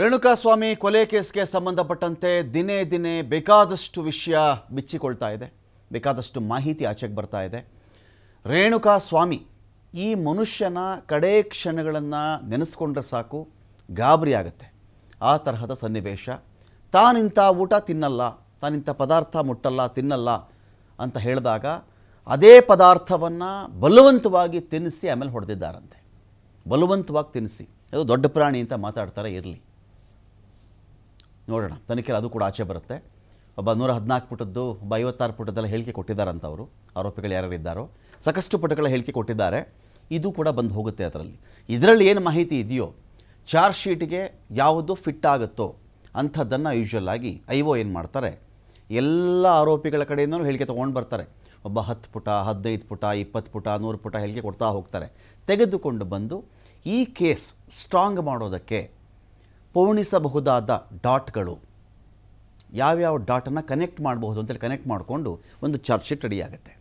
ರೇಣುಕಾಸ್ವಾಮಿ ಕೊಲೆ ಕೇಸ್ಗೆ ಸಂಬಂಧಪಟ್ಟಂತೆ ದಿನೇ ದಿನೇ ಬೇಕಾದಷ್ಟು ವಿಷಯ ಬಿಚ್ಚಿಕೊಳ್ತಾ ಇದೆ ಬೇಕಾದಷ್ಟು ಮಾಹಿತಿ ಆಚೆಗೆ ಬರ್ತಾ ಇದೆ ಸ್ವಾಮಿ ಈ ಮನುಷ್ಯನ ಕಡೇ ಕ್ಷಣಗಳನ್ನು ನೆನೆಸ್ಕೊಂಡ್ರೆ ಸಾಕು ಗಾಬರಿ ಆಗುತ್ತೆ ಆ ತರಹದ ಸನ್ನಿವೇಶ ತಾನಿಂಥ ಊಟ ತಿನ್ನಲ್ಲ ತಾನಿಂಥ ಪದಾರ್ಥ ಮುಟ್ಟಲ್ಲ ತಿನ್ನಲ್ಲ ಅಂತ ಹೇಳಿದಾಗ ಅದೇ ಪದಾರ್ಥವನ್ನು ಬಲವಂತವಾಗಿ ತಿನ್ನಿಸಿ ಆಮೇಲೆ ಹೊಡೆದಿದ್ದಾರಂತೆ ಬಲವಂತವಾಗಿ ತಿನ್ನಿಸಿ ಅದು ದೊಡ್ಡ ಪ್ರಾಣಿ ಅಂತ ಮಾತಾಡ್ತಾರೆ ಇರಲಿ ನೋಡೋಣ ತನಿಖೆಯಲ್ಲಿ ಅದು ಕೂಡ ಆಚೆ ಬರುತ್ತೆ ಒಬ್ಬ ನೂರ ಹದಿನಾಲ್ಕು ಪುಟದ್ದು ಒಬ್ಬ ಐವತ್ತಾರು ಪುಟದ್ದೆಲ್ಲ ಹೇಳಿಕೆ ಕೊಟ್ಟಿದ್ದಾರಂತ ಅವರು ಆರೋಪಿಗಳು ಇದ್ದಾರೋ ಸಾಕಷ್ಟು ಪುಟಗಳ ಹೇಳಿಕೆ ಕೊಟ್ಟಿದ್ದಾರೆ ಇದು ಕೂಡ ಬಂದು ಹೋಗುತ್ತೆ ಅದರಲ್ಲಿ ಇದರಲ್ಲಿ ಏನು ಮಾಹಿತಿ ಇದೆಯೋ ಚಾರ್ಜ್ ಶೀಟಿಗೆ ಯಾವುದು ಫಿಟ್ ಆಗುತ್ತೋ ಅಂಥದ್ದನ್ನು ಯೂಶ್ವಲ್ ಆಗಿ ಐ ಒ ಏನು ಮಾಡ್ತಾರೆ ಎಲ್ಲ ಆರೋಪಿಗಳ ಕಡೆಯಿಂದಲೂ ಹೇಳಿಕೆ ತೊಗೊಂಡು ಬರ್ತಾರೆ ಒಬ್ಬ ಹತ್ತು ಪುಟ ಹದಿನೈದು ಪುಟ ಇಪ್ಪತ್ತು ಪುಟ ನೂರು ಪುಟ ಹೇಳಿಕೆ ಕೊಡ್ತಾ ಹೋಗ್ತಾರೆ ತೆಗೆದುಕೊಂಡು ಬಂದು ಈ ಕೇಸ್ ಸ್ಟ್ರಾಂಗ್ ಮಾಡೋದಕ್ಕೆ ಪೋಣಿಸಬಹುದಾದ ಡಾಟ್ಗಳು ಯಾವ್ಯಾವ ಡಾಟನ್ನು ಕನೆಕ್ಟ್ ಮಾಡಬಹುದು ಅಂತೇಳಿ ಕನೆಕ್ಟ್ ಮಾಡಿಕೊಂಡು ಒಂದು ಚಾರ್ಜ್ ಶೀಟ್ ರೆಡಿಯಾಗುತ್ತೆ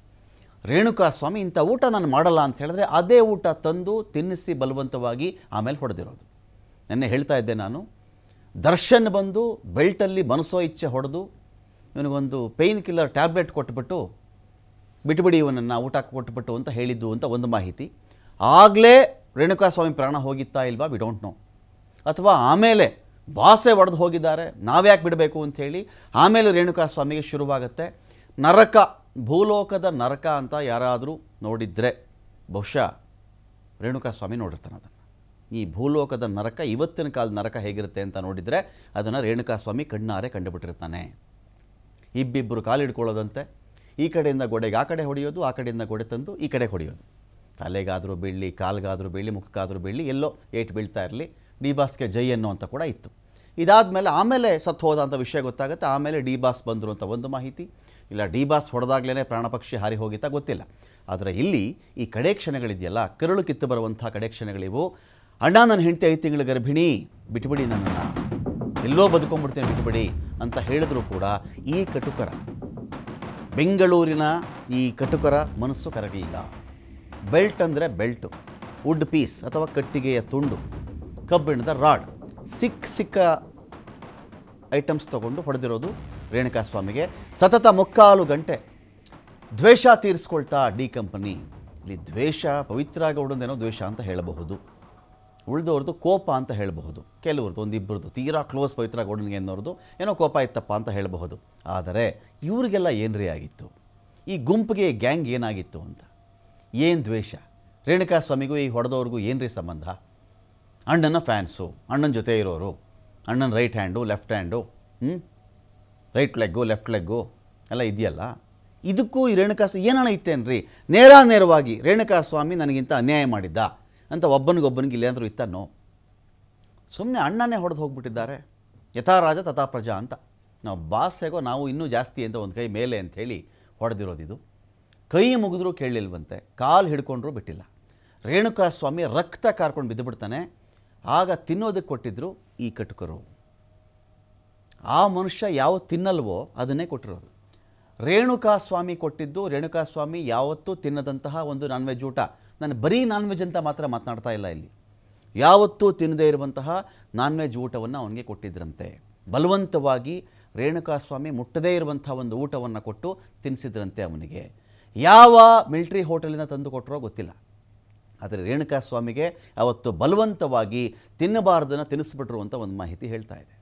ರೇಣುಕಾ ಸ್ವಾಮಿ ಇಂಥ ಊಟ ನಾನು ಮಾಡಲ್ಲ ಅಂತ ಹೇಳಿದ್ರೆ ಅದೇ ಊಟ ತಂದು ತಿನ್ನಿಸಿ ಬಲವಂತವಾಗಿ ಆಮೇಲೆ ಹೊಡೆದಿರೋದು ನೆನ್ನೆ ಹೇಳ್ತಾ ಇದ್ದೆ ನಾನು ದರ್ಶನ್ ಬಂದು ಬೆಲ್ಟಲ್ಲಿ ಮನಸೋ ಇಚ್ಛೆ ಹೊಡೆದು ಇವನಿಗೊಂದು ಪೇಯ್ನ್ ಕಿಲ್ಲರ್ ಟ್ಯಾಬ್ಲೆಟ್ ಕೊಟ್ಬಿಟ್ಟು ಬಿಟ್ಬಿಡಿ ಇವನನ್ನು ಊಟ ಕೊಟ್ಬಿಟ್ಟು ಅಂತ ಹೇಳಿದ್ದು ಅಂತ ಒಂದು ಮಾಹಿತಿ ಆಗಲೇ ಸ್ವಾಮಿ ಪ್ರಾಣ ಹೋಗಿತ್ತಾ ಇಲ್ವಾ ವಿ ಡೋಂಟ್ ನೋ ಅಥವಾ ಆಮೇಲೆ ಬಾಸೆ ಒಡೆದು ಹೋಗಿದ್ದಾರೆ ನಾವ್ಯಾಕೆ ಬಿಡಬೇಕು ಅಂಥೇಳಿ ಆಮೇಲೆ ರೇಣುಕಾ ಸ್ವಾಮಿಗೆ ಶುರುವಾಗುತ್ತೆ ನರಕ ಭೂಲೋಕದ ನರಕ ಅಂತ ಯಾರಾದರೂ ನೋಡಿದರೆ ಬಹುಶಃ ರೇಣುಕಾ ಸ್ವಾಮಿ ನೋಡಿರ್ತಾನೆ ಅದನ್ನು ಈ ಭೂಲೋಕದ ನರಕ ಇವತ್ತಿನ ಕಾಲದ ನರಕ ಹೇಗಿರುತ್ತೆ ಅಂತ ನೋಡಿದರೆ ಅದನ್ನು ರೇಣುಕಾ ಸ್ವಾಮಿ ಕಣ್ಣಾರೆ ಕಂಡುಬಿಟ್ಟಿರ್ತಾನೆ ಇಬ್ಬಿಬ್ಬರು ಕಾಲಿಡ್ಕೊಳ್ಳೋದಂತೆ ಈ ಕಡೆಯಿಂದ ಗೋಡೆಗೆ ಆ ಕಡೆ ಹೊಡೆಯೋದು ಆ ಕಡೆಯಿಂದ ಗೋಡೆ ತಂದು ಈ ಕಡೆ ಹೊಡೆಯೋದು ತಲೆಗಾದರೂ ಬೀಳಲಿ ಕಾಲಿಗಾದರೂ ಬೀಳಿ ಮುಖಕ್ಕಾದರೂ ಬೀಳಲಿ ಎಲ್ಲೋ ಏಟ್ ಬೀಳ್ತಾ ಇರಲಿ ಡಿ ಬಾಸ್ಗೆ ಜೈ ಅನ್ನೋ ಅಂತ ಕೂಡ ಇತ್ತು ಇದಾದ ಮೇಲೆ ಆಮೇಲೆ ಸತ್ತು ಹೋದ ಅಂತ ವಿಷಯ ಗೊತ್ತಾಗುತ್ತೆ ಆಮೇಲೆ ಡಿ ಬಾಸ್ ಬಂದರು ಅಂತ ಒಂದು ಮಾಹಿತಿ ಇಲ್ಲ ಡಿ ಬಾಸ್ ಹೊಡೆದಾಗಲೇ ಪ್ರಾಣಪಕ್ಷಿ ಹಾರಿ ಹೋಗಿತ್ತ ಗೊತ್ತಿಲ್ಲ ಆದರೆ ಇಲ್ಲಿ ಈ ಕಡೆ ಕ್ಷಣಗಳಿದೆಯಲ್ಲ ಕರುಳು ಕಿತ್ತು ಬರುವಂಥ ಕಡೆ ಕ್ಷಣಗಳಿವು ಅಣ್ಣ ನನ್ನ ಹೆಂಡತಿ ಐದು ತಿಂಗಳ ಗರ್ಭಿಣಿ ಬಿಟ್ಬಿಡಿ ನನ್ನ ಎಲ್ಲೋ ಬದುಕೊಂಡ್ಬಿಡ್ತೇನೆ ಬಿಟ್ಬಿಡಿ ಅಂತ ಹೇಳಿದ್ರು ಕೂಡ ಈ ಕಟುಕರ ಬೆಂಗಳೂರಿನ ಈ ಕಟುಕರ ಮನಸ್ಸು ಕರಗಲಿಲ್ಲ ಬೆಲ್ಟ್ ಅಂದರೆ ಬೆಲ್ಟು ವುಡ್ ಪೀಸ್ ಅಥವಾ ಕಟ್ಟಿಗೆಯ ತುಂಡು ಕಬ್ಬಿಣದ ರಾಡ್ ಸಿಕ್ಕ ಸಿಕ್ಕ ಐಟಮ್ಸ್ ತಗೊಂಡು ಹೊಡೆದಿರೋದು ರೇಣುಕಾಸ್ವಾಮಿಗೆ ಸತತ ಮುಕ್ಕಾಲು ಗಂಟೆ ದ್ವೇಷ ತೀರಿಸ್ಕೊಳ್ತಾ ಡಿ ಕಂಪನಿ ಇಲ್ಲಿ ದ್ವೇಷ ಪವಿತ್ರ ಗೌಡಂದೇನೋ ದ್ವೇಷ ಅಂತ ಹೇಳಬಹುದು ಉಳಿದವ್ರದ್ದು ಕೋಪ ಅಂತ ಹೇಳಬಹುದು ಕೆಲವ್ರದ್ದು ಒಂದಿಬ್ಬರದ್ದು ತೀರಾ ಕ್ಲೋಸ್ ಪವಿತ್ರ ಗೌಡನಿಗೆ ಏನೋ ಕೋಪ ಇತ್ತಪ್ಪ ಅಂತ ಹೇಳಬಹುದು ಆದರೆ ಇವರಿಗೆಲ್ಲ ರೀ ಆಗಿತ್ತು ಈ ಗುಂಪಿಗೆ ಗ್ಯಾಂಗ್ ಏನಾಗಿತ್ತು ಅಂತ ಏನು ದ್ವೇಷ ಸ್ವಾಮಿಗೂ ಈ ಹೊಡೆದವ್ರಿಗೂ ರೀ ಸಂಬಂಧ ಅಣ್ಣನ ಫ್ಯಾನ್ಸು ಅಣ್ಣನ ಜೊತೆ ಇರೋರು ಅಣ್ಣನ ರೈಟ್ ಹ್ಯಾಂಡು ಲೆಫ್ಟ್ ಹ್ಯಾಂಡು ಹ್ಞೂ ರೈಟ್ ಲೆಗ್ಗು ಲೆಫ್ಟ್ ಲೆಗ್ಗು ಎಲ್ಲ ಇದೆಯಲ್ಲ ಇದಕ್ಕೂ ಈ ರೇಣುಕಾಸು ಏನಣ ಇತ್ತೇನ್ರಿ ನೇರ ನೇರವಾಗಿ ರೇಣುಕಾ ಸ್ವಾಮಿ ನನಗಿಂತ ಅನ್ಯಾಯ ಮಾಡಿದ್ದ ಅಂತ ಒಬ್ಬನಿಗೊಬ್ಬನಿಗೆ ಇತ್ತ ಇತ್ತನೋ ಸುಮ್ಮನೆ ಅಣ್ಣನೇ ಹೊಡೆದು ಹೋಗ್ಬಿಟ್ಟಿದ್ದಾರೆ ಯಥಾ ರಾಜ ತಥಾ ಪ್ರಜಾ ಅಂತ ನಾವು ಬಾಸ್ ಹೇಗೋ ನಾವು ಇನ್ನೂ ಜಾಸ್ತಿ ಅಂತ ಒಂದು ಕೈ ಮೇಲೆ ಅಂಥೇಳಿ ಹೊಡೆದಿರೋದಿದು ಕೈ ಮುಗಿದ್ರೂ ಕೇಳಲಿಲ್ವಂತೆ ಕಾಲು ಹಿಡ್ಕೊಂಡ್ರೂ ಬಿಟ್ಟಿಲ್ಲ ರೇಣುಕಾ ಸ್ವಾಮಿ ರಕ್ತ ಕಾರ್ಕೊಂಡು ಬಿದ್ದುಬಿಡ್ತಾನೆ ಆಗ ತಿನ್ನೋದಕ್ಕೆ ಕೊಟ್ಟಿದ್ರು ಈ ಕಟುಕರು ಆ ಮನುಷ್ಯ ಯಾವ ತಿನ್ನಲ್ವೋ ಅದನ್ನೇ ಕೊಟ್ಟಿರೋದು ರೇಣುಕಾ ಸ್ವಾಮಿ ಕೊಟ್ಟಿದ್ದು ರೇಣುಕಾ ಸ್ವಾಮಿ ಯಾವತ್ತೂ ತಿನ್ನದಂತಹ ಒಂದು ನಾನ್ ವೆಜ್ ಊಟ ನಾನು ಬರೀ ನಾನ್ ವೆಜ್ ಅಂತ ಮಾತ್ರ ಮಾತನಾಡ್ತಾ ಇಲ್ಲ ಇಲ್ಲಿ ಯಾವತ್ತೂ ತಿನ್ನದೇ ಇರುವಂತಹ ನಾನ್ ವೆಜ್ ಊಟವನ್ನು ಅವನಿಗೆ ಕೊಟ್ಟಿದ್ರಂತೆ ಬಲವಂತವಾಗಿ ರೇಣುಕಾ ಸ್ವಾಮಿ ಮುಟ್ಟದೇ ಇರುವಂತಹ ಒಂದು ಊಟವನ್ನು ಕೊಟ್ಟು ತಿನ್ನಿಸಿದ್ರಂತೆ ಅವನಿಗೆ ಯಾವ ಮಿಲ್ಟ್ರಿ ಹೋಟೆಲಿಂದ ತಂದು ಕೊಟ್ಟರೋ ಗೊತ್ತಿಲ್ಲ ಆದರೆ ಸ್ವಾಮಿಗೆ ಅವತ್ತು ಬಲವಂತವಾಗಿ ತಿನ್ನಬಾರದನ್ನು ತಿನ್ನಿಸ್ಬಿಟ್ರು ಅಂತ ಒಂದು ಮಾಹಿತಿ ಹೇಳ್ತಾ ಇದೆ